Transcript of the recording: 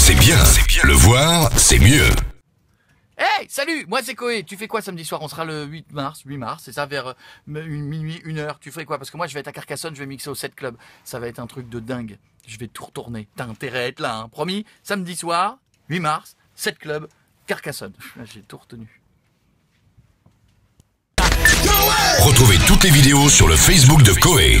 c'est bien, c'est bien. Le voir, c'est mieux. Hey, salut, moi c'est Koé. Tu fais quoi samedi soir On sera le 8 mars, 8 mars, c'est ça, vers euh, une minuit, une heure. Tu ferais quoi Parce que moi je vais être à Carcassonne, je vais mixer au 7 Club. Ça va être un truc de dingue. Je vais tout retourner. T'as intérêt à être là, hein. promis. Samedi soir, 8 mars, 7 Club, Carcassonne. J'ai tout retenu. Retrouvez toutes les vidéos sur le Facebook de Koé.